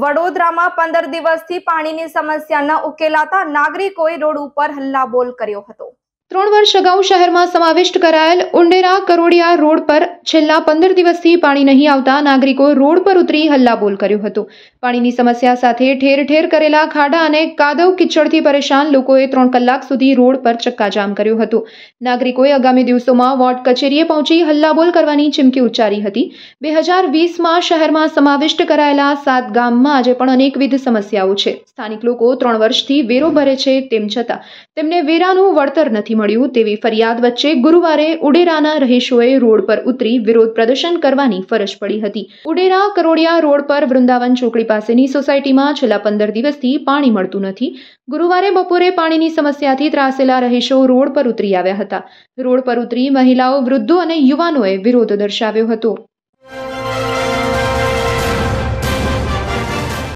વડોદરામાં પંદર દિવસથી પાણીની સમસ્યા ન ઉકેલાતા નાગરિકોએ રોડ ઉપર હલ્લાબોલ કર્યો હતો ત્રણ વર્ષ અગાઉ શહેરમાં સમાવિષ્ટ કરાયેલ ઉંડેરા કરોડિયા રોડ પર છેલ્લા પંદર દિવસથી પાણી નહીં આવતા નાગરિકો રોડ પર ઉતરી હલ્લાબોલ કર્યું હતું પાણીની સમસ્યા સાથે ઠેર ઠેર કરેલા ખાડા અને કાદવ કિચડથી પરેશાન લોકોએ ત્રણ કલાક સુધી રોડ પર ચક્કાજામ કર્યું હતું નાગરિકોએ આગામી દિવસોમાં વોર્ડ કચેરીએ પહોંચી હલ્લાબોલ કરવાની ચીમકી ઉચ્ચારી હતી બે હજાર વીસમાં શહેરમાં સમાવિષ્ટ કરાયેલા સાત ગામમાં આજે પણ અનેકવિધ સમસ્યાઓ છે સ્થાનિક લોકો ત્રણ વર્ષથી વેરો ભરે છે તેમ છતાં તેમને વેરાનું વળતર નથી મળ્યું તેવી ફરિયાદ વચ્ચે ગુરુવારે ઉડેરાના રહીશોએ રોડ પર ઉતરી વિરોધ પ્રદર્શન કરવાની ફરજ પડી હતી ઉડેરા કરોડિયા રોડ પર વૃંદાવન ચોકડી પાસેની સોસાયટીમાં છેલ્લા પંદર દિવસથી પાણી મળતું નથી ગુરુવારે બપોરે પાણીની સમસ્યાથી ત્રાસેલા રહીશો રોડ પર ઉતરી આવ્યા હતા રોડ પર ઉતરી મહિલાઓ વૃદ્ધો અને યુવાનોએ વિરોધ દર્શાવ્યો હતો